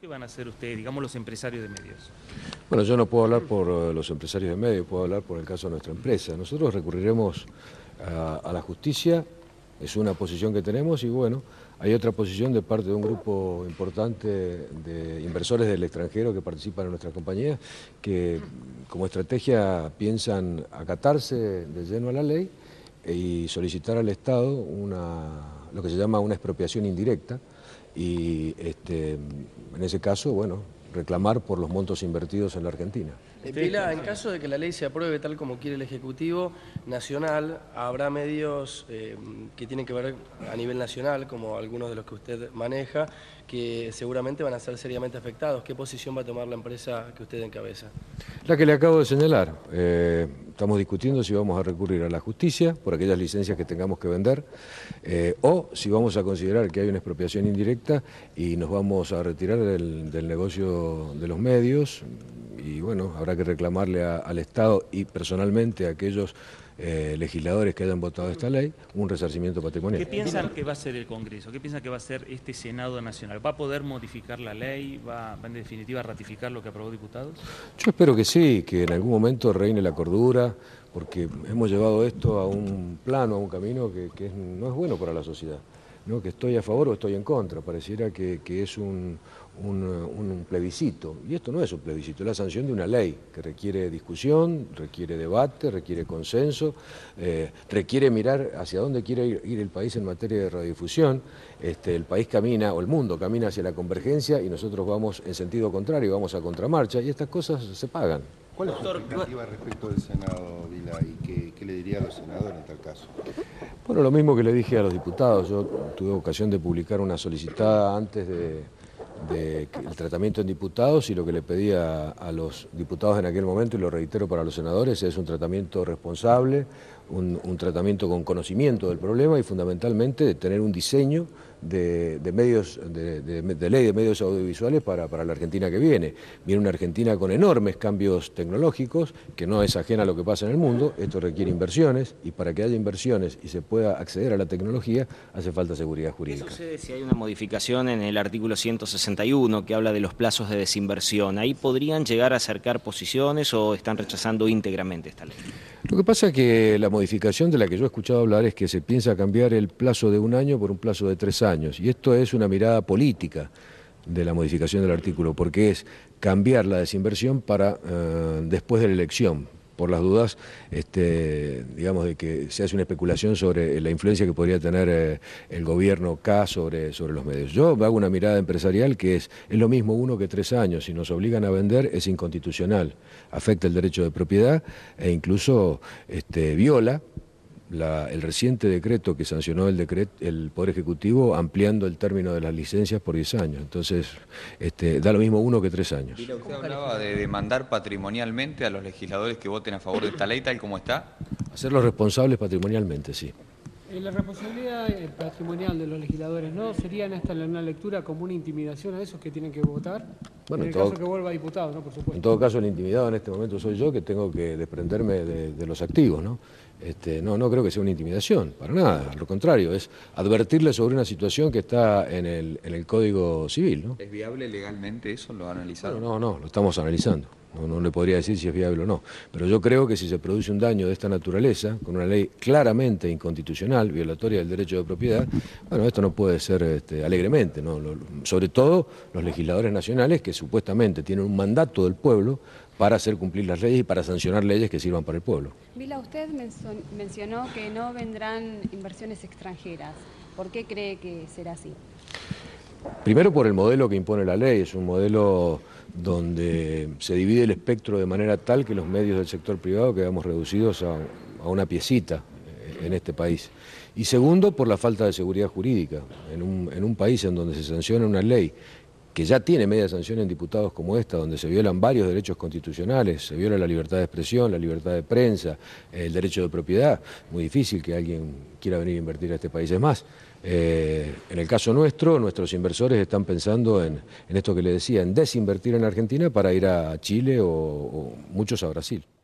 ¿Qué van a hacer ustedes, digamos, los empresarios de medios? Bueno, yo no puedo hablar por eh, los empresarios de medios, puedo hablar por el caso de nuestra empresa. Nosotros recurriremos a, la justicia, es una posición que tenemos y bueno, hay otra posición de parte de un grupo importante de inversores del extranjero que participan en nuestra compañía que como estrategia piensan acatarse de lleno a la ley e- y solicitar al Estado una lo que se llama una expropiación indirecta y este, en ese caso, bueno, reclamar por los montos invertidos en la Argentina. Eh, Pila, en caso de que la ley se apruebe tal como quiere el Ejecutivo Nacional, habrá medios eh, que tienen que ver a nivel nacional, como algunos de los que usted maneja, que seguramente van a ser seriamente afectados. ¿Qué posición va a tomar la empresa que usted encabeza? La que le acabo de señalar. Eh, estamos discutiendo si vamos a recurrir a la justicia por aquellas licencias que tengamos que vender o si vamos a considerar que hay una expropiación indirecta y nos vamos a retirar del negocio de los medios y bueno, habrá que reclamarle al Estado y personalmente a aquellos eh, legisladores que hayan votado esta ley un resarcimiento patrimonial. ¿Qué piensan que va a ser el Congreso? ¿Qué piensan que va a ser este Senado Nacional? ¿Va a poder modificar la ley? ¿Va, en definitiva a ratificar lo que aprobó diputados? Yo espero que sí, que en algún momento reine la cordura, porque hemos llevado esto a un plano, a un camino que no es bueno para la sociedad. ¿no? que estoy a favor o estoy en contra, pareciera que, es un, plebiscito. Y esto no es un plebiscito, es la sanción de una ley que requiere discusión, requiere debate, requiere consenso, eh, requiere mirar hacia dónde quiere ir, ir, el país en materia de radiodifusión. Este, el país camina, o el mundo camina hacia la convergencia y nosotros vamos en sentido contrario, vamos a contramarcha y estas cosas se pagan. ¿Cuál es su expectativa respecto del Senado, Vila, y qué, le diría a los senadores en tal caso? Bueno, lo mismo que le dije a los diputados. Yo tuve ocasión de publicar una solicitada antes del tratamiento en diputados y lo que le pedía a los diputados en aquel momento, y lo reitero para los senadores, es un tratamiento responsable, un, tratamiento con conocimiento del problema y fundamentalmente de tener un diseño de, medios de, ley de medios audiovisuales para, para, la Argentina que viene. Viene una Argentina con enormes cambios tecnológicos, que no es ajena a lo que pasa en el mundo, esto requiere inversiones y para que haya inversiones y se pueda acceder a la tecnología hace falta seguridad jurídica. ¿Qué sucede si hay una modificación en el artículo 161 que habla de los plazos de desinversión? ¿Ahí podrían llegar a acercar posiciones o están rechazando íntegramente esta ley? Lo que pasa es que la modificación de la que yo he escuchado hablar es que se piensa cambiar el plazo de un año por un plazo de tres años. Y esto es una mirada política de la modificación del artículo, porque es cambiar la desinversión para eh, después de la elección, por las dudas, este, digamos, de que se hace una especulación sobre la influencia que podría tener eh, el gobierno K sobre, sobre los medios. Yo hago una mirada empresarial que es, es lo mismo uno que tres años, si nos obligan a vender es inconstitucional, afecta el derecho de propiedad e incluso este, viola el reciente decreto que sancionó el, decreto, el Poder Ejecutivo ampliando el término de las licencias por 10 años. Entonces, este, da lo mismo uno que tres años. ¿Y usted hablaba de demandar patrimonialmente a los legisladores que voten a favor de esta ley tal como está? Hacerlos responsables patrimonialmente, sí. Eh, la responsabilidad eh, patrimonial de los legisladores, ¿no? ¿Serían hasta en una lectura como una intimidación a esos que tienen que votar? Bueno, en, todo, caso el intimidado en este momento soy yo que tengo que desprenderme de, los activos, ¿no? Este, no, no creo que sea una intimidación, para nada, al contrario, es advertirle sobre una situación que está en el, Código Civil. ¿no? ¿Es viable legalmente eso? ¿Lo ha analizado? no, no, lo estamos analizando. No, le podría decir si es viable o no. Pero yo creo que si se produce un daño de esta naturaleza, con una ley claramente inconstitucional, violatoria del derecho de propiedad, bueno, esto no puede ser este, alegremente, ¿no? sobre todo los legisladores nacionales que son supuestamente tienen un mandato del pueblo para hacer cumplir las leyes y para sancionar leyes que sirvan para el pueblo. Vila, usted mencionó que no vendrán inversiones extranjeras. ¿Por qué cree que será así? Primero por el modelo que impone la ley, es un modelo donde se divide el espectro de manera tal que los medios del sector privado quedamos reducidos a, una piecita eh, en este país. Y segundo, por la falta de seguridad jurídica. en un país en donde se sanciona una ley que ya tiene media sanción en diputados como esta, donde se violan varios derechos constitucionales, se viola la libertad de expresión, la libertad de prensa, el derecho de propiedad, muy difícil que alguien quiera venir a invertir a este país. Es más, eh, en el caso nuestro, nuestros inversores están pensando en, en, esto que le decía, en desinvertir en Argentina para ir a Chile o muchos a Brasil.